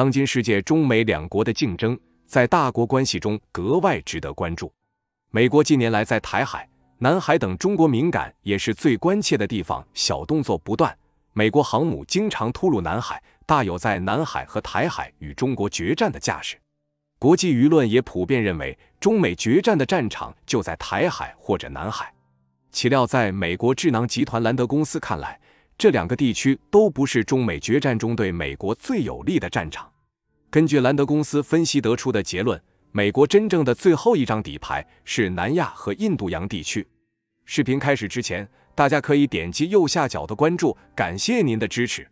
当今世界，中美两国的竞争在大国关系中格外值得关注。美国近年来在台海、南海等中国敏感也是最关切的地方，小动作不断。美国航母经常突入南海，大有在南海和台海与中国决战的架势。国际舆论也普遍认为，中美决战的战场就在台海或者南海。岂料，在美国智囊集团兰德公司看来，这两个地区都不是中美决战中对美国最有利的战场。根据兰德公司分析得出的结论，美国真正的最后一张底牌是南亚和印度洋地区。视频开始之前，大家可以点击右下角的关注，感谢您的支持。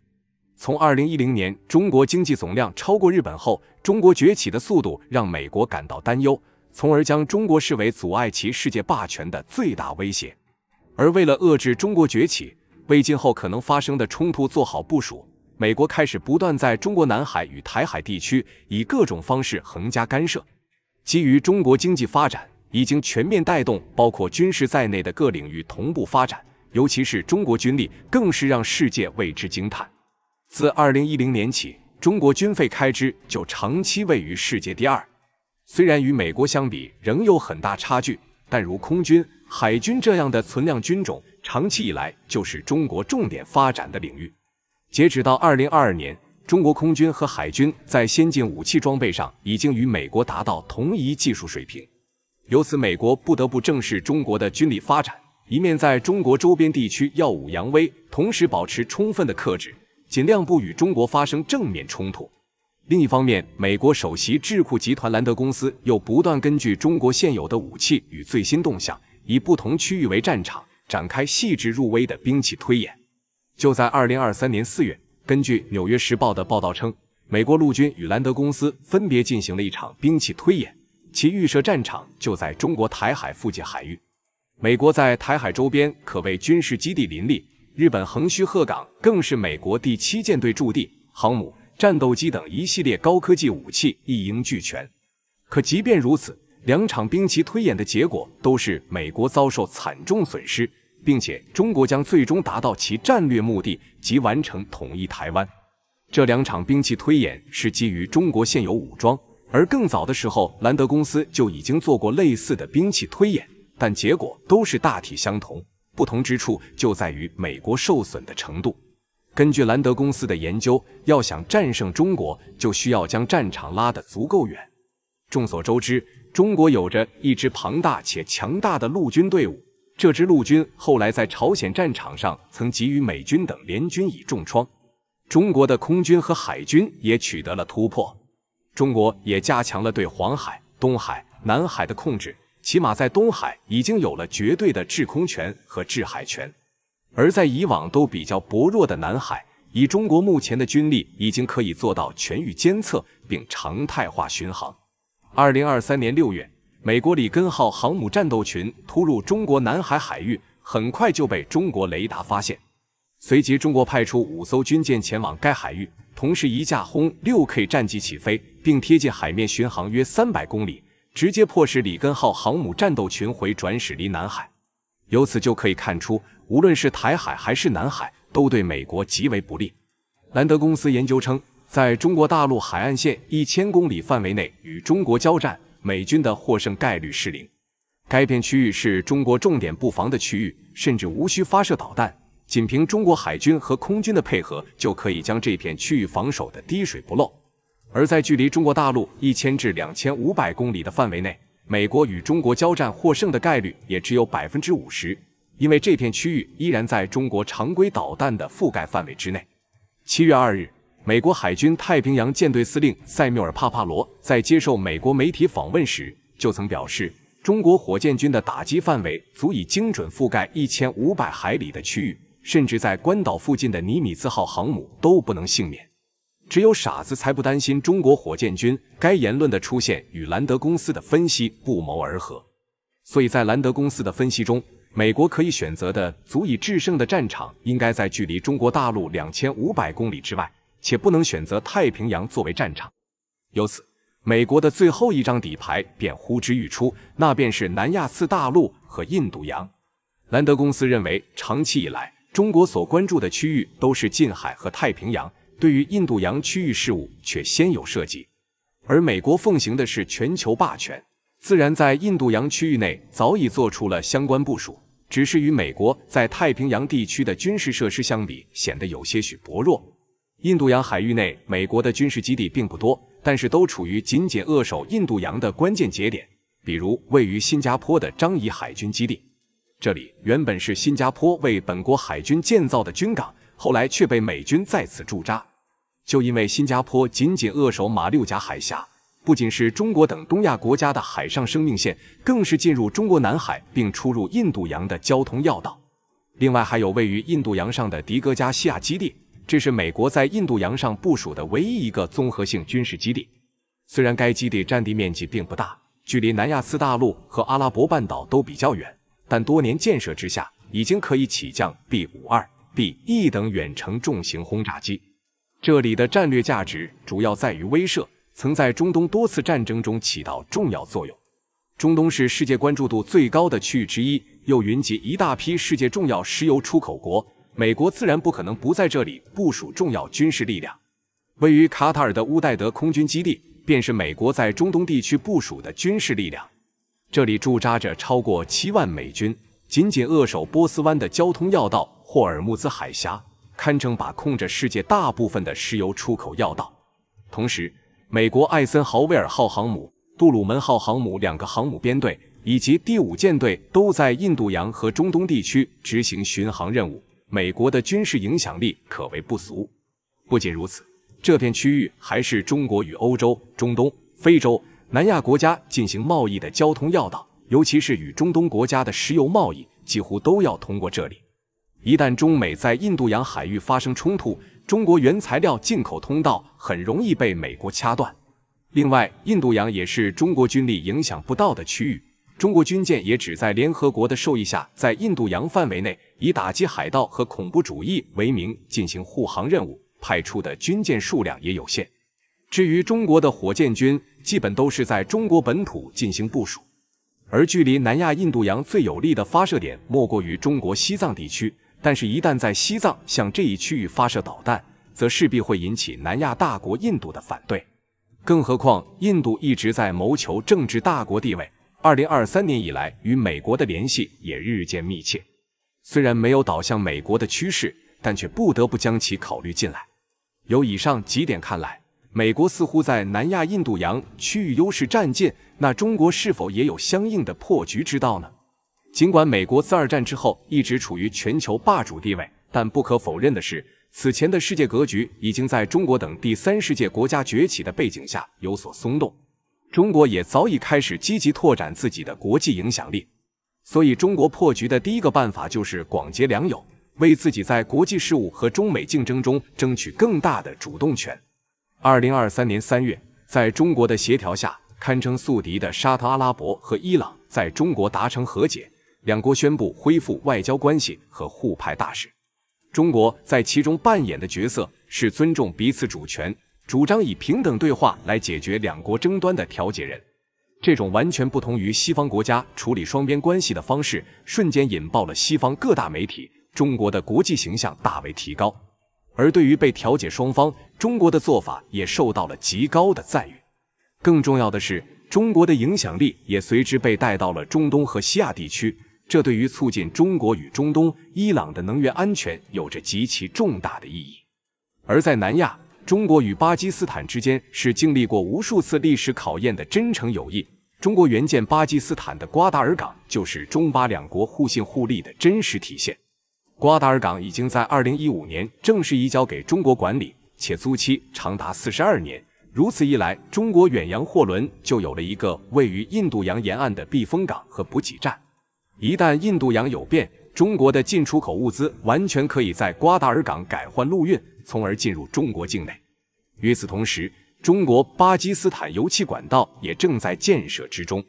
从二零一零年中国经济总量超过日本后，中国崛起的速度让美国感到担忧，从而将中国视为阻碍其世界霸权的最大威胁。而为了遏制中国崛起，为今后可能发生的冲突做好部署。美国开始不断在中国南海与台海地区以各种方式横加干涉。基于中国经济发展已经全面带动包括军事在内的各领域同步发展，尤其是中国军力更是让世界为之惊叹。自二零一零年起，中国军费开支就长期位于世界第二。虽然与美国相比仍有很大差距，但如空军、海军这样的存量军种，长期以来就是中国重点发展的领域。截止到二零二二年，中国空军和海军在先进武器装备上已经与美国达到同一技术水平。由此，美国不得不正视中国的军力发展，一面在中国周边地区耀武扬威，同时保持充分的克制，尽量不与中国发生正面冲突。另一方面，美国首席智库集团兰德公司又不断根据中国现有的武器与最新动向，以不同区域为战场，展开细致入微的兵器推演。就在二零二三年四月，根据《纽约时报》的报道称，美国陆军与兰德公司分别进行了一场兵器推演，其预设战场就在中国台海附近海域。美国在台海周边可谓军事基地林立，日本横须贺港更是美国第七舰队驻地，航母、战斗机等一系列高科技武器一应俱全。可即便如此，两场兵器推演的结果都是美国遭受惨重损失。并且中国将最终达到其战略目的即完成统一台湾。这两场兵器推演是基于中国现有武装，而更早的时候，兰德公司就已经做过类似的兵器推演，但结果都是大体相同。不同之处就在于美国受损的程度。根据兰德公司的研究，要想战胜中国，就需要将战场拉得足够远。众所周知，中国有着一支庞大且强大的陆军队伍。这支陆军后来在朝鲜战场上曾给予美军等联军以重创。中国的空军和海军也取得了突破。中国也加强了对黄海、东海、南海的控制，起码在东海已经有了绝对的制空权和制海权。而在以往都比较薄弱的南海，以中国目前的军力，已经可以做到全域监测并常态化巡航。二零二三年六月。美国里根号航母战斗群突入中国南海海域，很快就被中国雷达发现。随即，中国派出五艘军舰前往该海域，同时一架轰六 K 战机起飞，并贴近海面巡航约三百公里，直接迫使里根号航母战斗群回转驶离南海。由此就可以看出，无论是台海还是南海，都对美国极为不利。兰德公司研究称，在中国大陆海岸线一千公里范围内与中国交战。美军的获胜概率是零。该片区域是中国重点布防的区域，甚至无需发射导弹，仅凭中国海军和空军的配合，就可以将这片区域防守的滴水不漏。而在距离中国大陆一千至两千五百公里的范围内，美国与中国交战获胜的概率也只有百分之五十，因为这片区域依然在中国常规导弹的覆盖范围之内。七月二日。美国海军太平洋舰队司令塞缪尔·帕帕罗在接受美国媒体访问时，就曾表示，中国火箭军的打击范围足以精准覆盖一千五百海里的区域，甚至在关岛附近的尼米兹号航母都不能幸免。只有傻子才不担心中国火箭军。该言论的出现与兰德公司的分析不谋而合。所以在兰德公司的分析中，美国可以选择的足以制胜的战场，应该在距离中国大陆两千五百公里之外。且不能选择太平洋作为战场，由此，美国的最后一张底牌便呼之欲出，那便是南亚次大陆和印度洋。兰德公司认为，长期以来，中国所关注的区域都是近海和太平洋，对于印度洋区域事务却鲜有涉及。而美国奉行的是全球霸权，自然在印度洋区域内早已做出了相关部署，只是与美国在太平洋地区的军事设施相比，显得有些许薄弱。印度洋海域内，美国的军事基地并不多，但是都处于紧紧扼守印度洋的关键节点，比如位于新加坡的樟宜海军基地。这里原本是新加坡为本国海军建造的军港，后来却被美军在此驻扎。就因为新加坡紧紧扼守马六甲海峡，不仅是中国等东亚国家的海上生命线，更是进入中国南海并出入印度洋的交通要道。另外，还有位于印度洋上的迪戈加西亚基地。这是美国在印度洋上部署的唯一一个综合性军事基地。虽然该基地占地面积并不大，距离南亚次大陆和阿拉伯半岛都比较远，但多年建设之下，已经可以起降 B 五二、B 一等远程重型轰炸机。这里的战略价值主要在于威慑，曾在中东多次战争中起到重要作用。中东是世界关注度最高的区域之一，又云集一大批世界重要石油出口国。美国自然不可能不在这里部署重要军事力量。位于卡塔尔的乌代德空军基地，便是美国在中东地区部署的军事力量。这里驻扎着超过七万美军，紧紧扼守波斯湾的交通要道霍尔木兹海峡，堪称把控着世界大部分的石油出口要道。同时，美国艾森豪威尔号航母、杜鲁门号航母两个航母编队以及第五舰队都在印度洋和中东地区执行巡航任务。美国的军事影响力可谓不俗。不仅如此，这片区域还是中国与欧洲、中东、非洲、南亚国家进行贸易的交通要道，尤其是与中东国家的石油贸易，几乎都要通过这里。一旦中美在印度洋海域发生冲突，中国原材料进口通道很容易被美国掐断。另外，印度洋也是中国军力影响不到的区域。中国军舰也只在联合国的授意下，在印度洋范围内以打击海盗和恐怖主义为名进行护航任务，派出的军舰数量也有限。至于中国的火箭军，基本都是在中国本土进行部署，而距离南亚印度洋最有利的发射点，莫过于中国西藏地区。但是，一旦在西藏向这一区域发射导弹，则势必会引起南亚大国印度的反对。更何况，印度一直在谋求政治大国地位。二零二三年以来，与美国的联系也日渐密切。虽然没有倒向美国的趋势，但却不得不将其考虑进来。由以上几点看来，美国似乎在南亚印度洋区域优势占尽。那中国是否也有相应的破局之道呢？尽管美国自二战之后一直处于全球霸主地位，但不可否认的是，此前的世界格局已经在中国等第三世界国家崛起的背景下有所松动。中国也早已开始积极拓展自己的国际影响力，所以中国破局的第一个办法就是广结良友，为自己在国际事务和中美竞争中争取更大的主动权。二零二三年三月，在中国的协调下，堪称宿敌的沙特阿拉伯和伊朗在中国达成和解，两国宣布恢复外交关系和互派大使。中国在其中扮演的角色是尊重彼此主权。主张以平等对话来解决两国争端的调解人，这种完全不同于西方国家处理双边关系的方式，瞬间引爆了西方各大媒体，中国的国际形象大为提高。而对于被调解双方，中国的做法也受到了极高的赞誉。更重要的是，中国的影响力也随之被带到了中东和西亚地区，这对于促进中国与中东、伊朗的能源安全有着极其重大的意义。而在南亚。中国与巴基斯坦之间是经历过无数次历史考验的真诚友谊。中国援建巴基斯坦的瓜达尔港，就是中巴两国互信互利的真实体现。瓜达尔港已经在2015年正式移交给中国管理，且租期长达42年。如此一来，中国远洋货轮就有了一个位于印度洋沿岸的避风港和补给站。一旦印度洋有变，中国的进出口物资完全可以在瓜达尔港改换陆运。从而进入中国境内。与此同时，中国巴基斯坦油气管道也正在建设之中。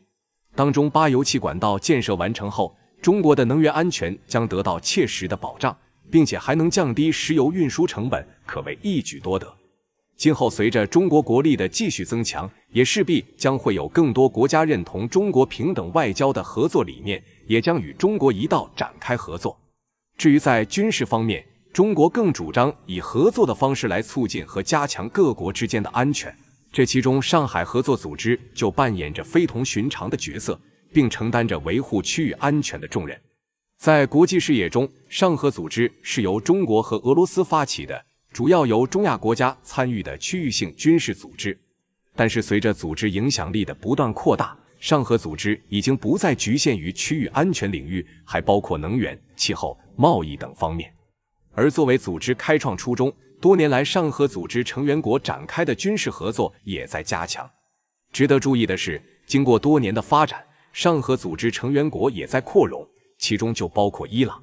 当中巴油气管道建设完成后，中国的能源安全将得到切实的保障，并且还能降低石油运输成本，可谓一举多得。今后随着中国国力的继续增强，也势必将会有更多国家认同中国平等外交的合作理念，也将与中国一道展开合作。至于在军事方面，中国更主张以合作的方式来促进和加强各国之间的安全，这其中上海合作组织就扮演着非同寻常的角色，并承担着维护区域安全的重任。在国际视野中，上合组织是由中国和俄罗斯发起的，主要由中亚国家参与的区域性军事组织。但是，随着组织影响力的不断扩大，上合组织已经不再局限于区域安全领域，还包括能源、气候、贸易等方面。而作为组织开创初衷，多年来上合组织成员国展开的军事合作也在加强。值得注意的是，经过多年的发展，上合组织成员国也在扩容，其中就包括伊朗。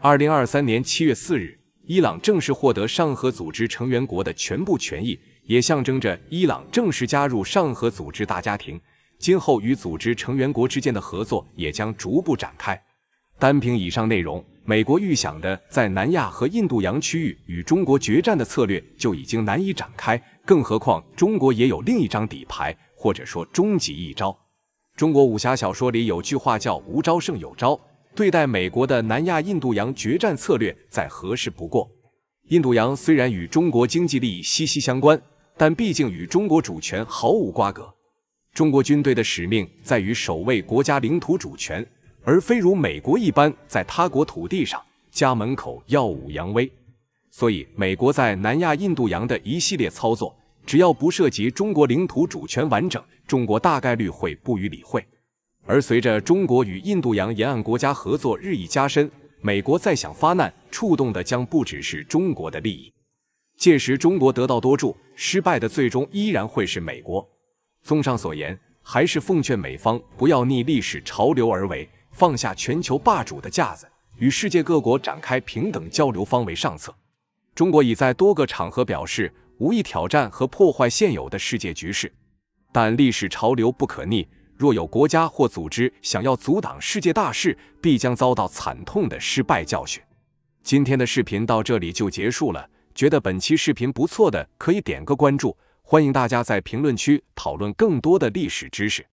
二零二三年七月四日，伊朗正式获得上合组织成员国的全部权益，也象征着伊朗正式加入上合组织大家庭，今后与组织成员国之间的合作也将逐步展开。单凭以上内容。美国预想的在南亚和印度洋区域与中国决战的策略就已经难以展开，更何况中国也有另一张底牌，或者说终极一招。中国武侠小说里有句话叫“无招胜有招”，对待美国的南亚印度洋决战策略再合适不过。印度洋虽然与中国经济利益息息相关，但毕竟与中国主权毫无瓜葛。中国军队的使命在于守卫国家领土主权。而非如美国一般在他国土地上家门口耀武扬威，所以美国在南亚印度洋的一系列操作，只要不涉及中国领土主权完整，中国大概率会不予理会。而随着中国与印度洋沿岸国家合作日益加深，美国再想发难，触动的将不只是中国的利益。届时中国得到多助，失败的最终依然会是美国。综上所言，还是奉劝美方不要逆历史潮流而为。放下全球霸主的架子，与世界各国展开平等交流方为上策。中国已在多个场合表示，无意挑战和破坏现有的世界局势。但历史潮流不可逆，若有国家或组织想要阻挡世界大势，必将遭到惨痛的失败教训。今天的视频到这里就结束了。觉得本期视频不错的，可以点个关注。欢迎大家在评论区讨论更多的历史知识。